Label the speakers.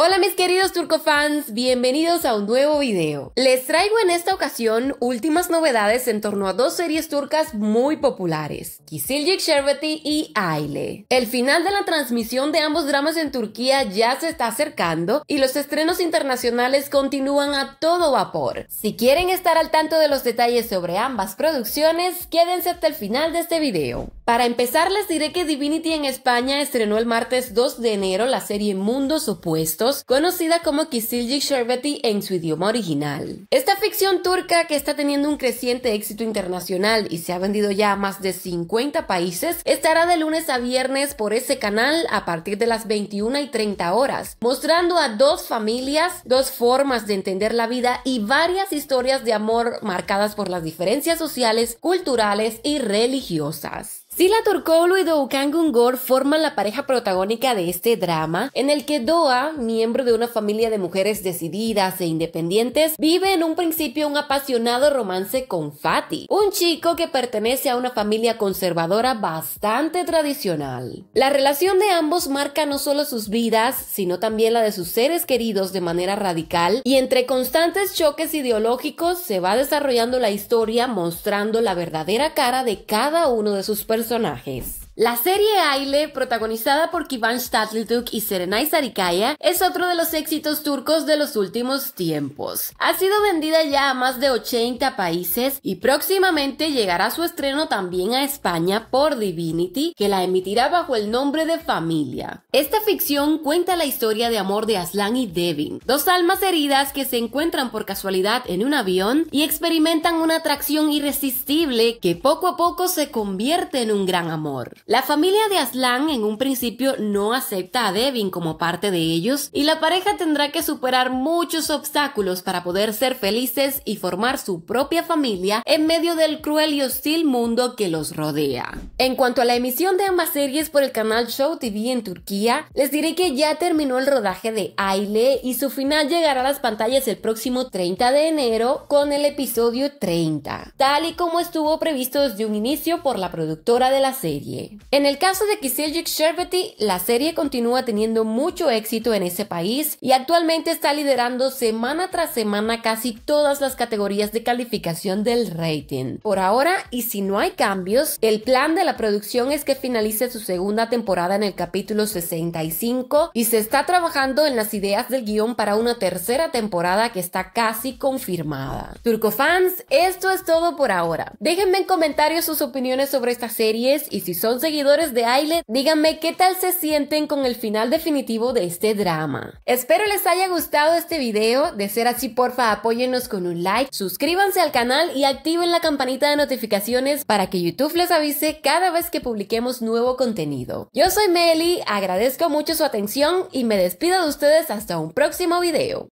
Speaker 1: Hola mis queridos turcofans! bienvenidos a un nuevo video. Les traigo en esta ocasión últimas novedades en torno a dos series turcas muy populares, Kisiljik Sherbeti y Aile. El final de la transmisión de ambos dramas en Turquía ya se está acercando y los estrenos internacionales continúan a todo vapor. Si quieren estar al tanto de los detalles sobre ambas producciones, quédense hasta el final de este video. Para empezar les diré que Divinity en España estrenó el martes 2 de enero la serie Mundos Opuestos conocida como Kisiljik Sherbeti en su idioma original. Esta ficción turca que está teniendo un creciente éxito internacional y se ha vendido ya a más de 50 países, estará de lunes a viernes por ese canal a partir de las 21 y 30 horas, mostrando a dos familias, dos formas de entender la vida y varias historias de amor marcadas por las diferencias sociales, culturales y religiosas. Sila Torkoglu y Doukan Gungor forman la pareja protagónica de este drama, en el que Doa, miembro de una familia de mujeres decididas e independientes, vive en un principio un apasionado romance con Fati, un chico que pertenece a una familia conservadora bastante tradicional. La relación de ambos marca no solo sus vidas, sino también la de sus seres queridos de manera radical, y entre constantes choques ideológicos se va desarrollando la historia mostrando la verdadera cara de cada uno de sus personajes personajes. La serie Aile, protagonizada por Kivan Statlituk y Serenay Sarikaya, es otro de los éxitos turcos de los últimos tiempos. Ha sido vendida ya a más de 80 países y próximamente llegará su estreno también a España por Divinity, que la emitirá bajo el nombre de Familia. Esta ficción cuenta la historia de amor de Aslan y Devin, dos almas heridas que se encuentran por casualidad en un avión y experimentan una atracción irresistible que poco a poco se convierte en un gran amor. La familia de Aslan en un principio no acepta a Devin como parte de ellos y la pareja tendrá que superar muchos obstáculos para poder ser felices y formar su propia familia en medio del cruel y hostil mundo que los rodea. En cuanto a la emisión de ambas series por el canal Show TV en Turquía, les diré que ya terminó el rodaje de Aile y su final llegará a las pantallas el próximo 30 de enero con el episodio 30, tal y como estuvo previsto desde un inicio por la productora de la serie. En el caso de Kisiljik Sherbeti, la serie continúa teniendo mucho éxito en ese país y actualmente está liderando semana tras semana casi todas las categorías de calificación del rating. Por ahora, y si no hay cambios, el plan de la producción es que finalice su segunda temporada en el capítulo 65 y se está trabajando en las ideas del guión para una tercera temporada que está casi confirmada. Turco fans, esto es todo por ahora. Déjenme en comentarios sus opiniones sobre estas series y si son seguidores de Aile, díganme qué tal se sienten con el final definitivo de este drama. Espero les haya gustado este video, de ser así porfa apóyennos con un like, suscríbanse al canal y activen la campanita de notificaciones para que YouTube les avise cada vez que publiquemos nuevo contenido. Yo soy Meli, agradezco mucho su atención y me despido de ustedes hasta un próximo video.